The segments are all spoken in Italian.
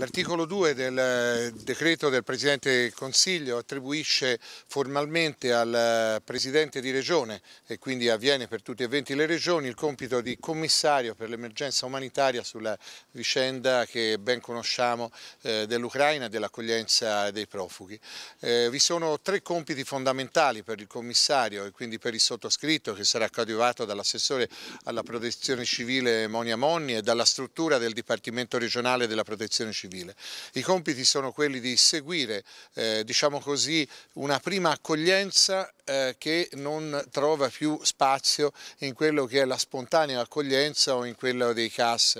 L'articolo 2 del eh, decreto del Presidente del Consiglio attribuisce formalmente al eh, Presidente di Regione e quindi avviene per tutte e 20 le Regioni il compito di commissario per l'emergenza umanitaria sulla vicenda che ben conosciamo eh, dell'Ucraina e dell'accoglienza dei profughi. vi sono tre compiti fondamentali per il commissario e quindi per il sottoscritto che sarà coadiuvato dall'assessore alla protezione civile Monia Monni e dalla struttura del Dipartimento regionale della protezione civile civile. I compiti sono quelli di seguire eh, diciamo così, una prima accoglienza eh, che non trova più spazio in quello che è la spontanea accoglienza o in quello dei CAS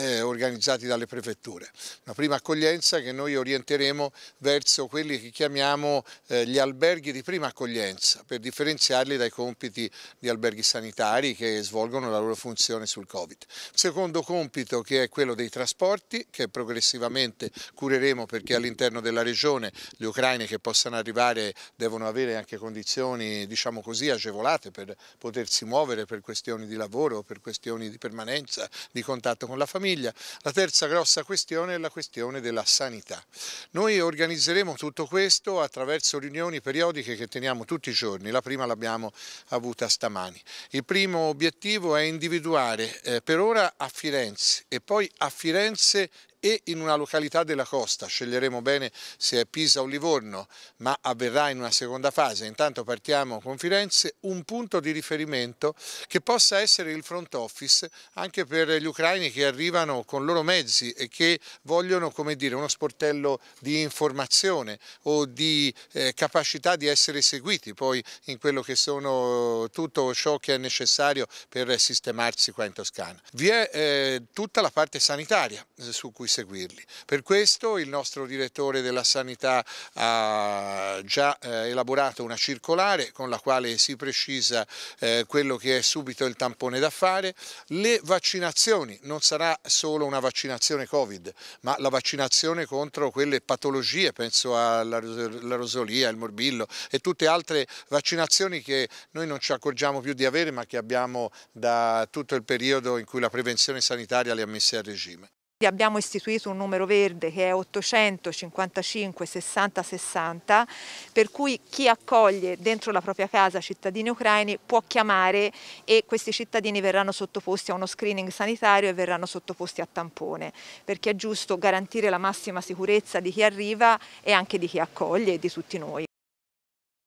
eh, organizzati dalle prefetture. Una prima accoglienza che noi orienteremo verso quelli che chiamiamo eh, gli alberghi di prima accoglienza per differenziarli dai compiti di alberghi sanitari che svolgono la loro funzione sul Covid. Secondo compito che è quello dei trasporti che progressivamente cureremo perché all'interno della regione gli ucraini che possano arrivare devono avere anche condizioni diciamo così agevolate per potersi muovere per questioni di lavoro, per questioni di permanenza, di contatto con la famiglia famiglia. La terza grossa questione è la questione della sanità. Noi organizzeremo tutto questo attraverso riunioni periodiche che teniamo tutti i giorni, la prima l'abbiamo avuta stamani. Il primo obiettivo è individuare eh, per ora a Firenze e poi a Firenze e in una località della costa, sceglieremo bene se è Pisa o Livorno, ma avverrà in una seconda fase, intanto partiamo con Firenze, un punto di riferimento che possa essere il front office anche per gli ucraini che arrivano con loro mezzi e che vogliono come dire, uno sportello di informazione o di eh, capacità di essere seguiti poi in quello che sono tutto ciò che è necessario per sistemarsi qua in Toscana. Vi è eh, tutta la parte sanitaria eh, su cui seguirli. Per questo il nostro direttore della sanità ha già eh, elaborato una circolare con la quale si precisa eh, quello che è subito il tampone da fare, le vaccinazioni, non sarà solo una vaccinazione Covid, ma la vaccinazione contro quelle patologie, penso alla rosolia, al morbillo e tutte altre vaccinazioni che noi non ci accorgiamo più di avere ma che abbiamo da tutto il periodo in cui la prevenzione sanitaria le ha messe a regime. Abbiamo istituito un numero verde che è 855 60 60 per cui chi accoglie dentro la propria casa cittadini ucraini può chiamare e questi cittadini verranno sottoposti a uno screening sanitario e verranno sottoposti a tampone perché è giusto garantire la massima sicurezza di chi arriva e anche di chi accoglie e di tutti noi.